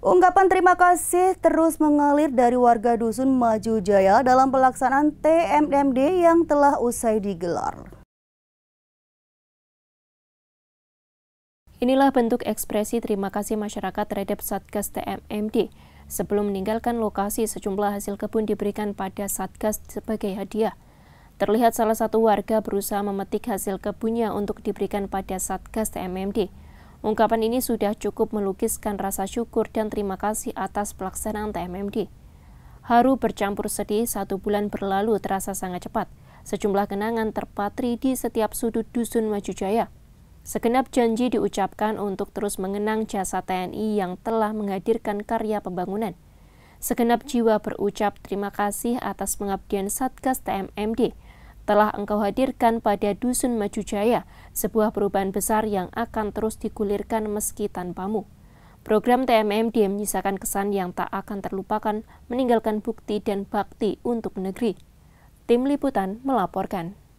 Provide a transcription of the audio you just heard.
Ungkapan terima kasih terus mengalir dari warga Dusun Maju Jaya dalam pelaksanaan TMMD yang telah usai digelar. Inilah bentuk ekspresi terima kasih masyarakat terhadap Satgas TMMD. Sebelum meninggalkan lokasi, sejumlah hasil kebun diberikan pada Satgas sebagai hadiah. Terlihat salah satu warga berusaha memetik hasil kebunnya untuk diberikan pada Satgas TMMD. Ungkapan ini sudah cukup melukiskan rasa syukur dan terima kasih atas pelaksanaan TMMD. Haru bercampur sedih satu bulan berlalu terasa sangat cepat. Sejumlah kenangan terpatri di setiap sudut dusun Maju Jaya. Segenap janji diucapkan untuk terus mengenang jasa TNI yang telah menghadirkan karya pembangunan. Segenap jiwa berucap terima kasih atas pengabdian Satgas TMMD telah engkau hadirkan pada Dusun Maju Jaya, sebuah perubahan besar yang akan terus digulirkan meski tanpamu. Program TMMD menyisakan kesan yang tak akan terlupakan, meninggalkan bukti dan bakti untuk negeri. Tim Liputan melaporkan.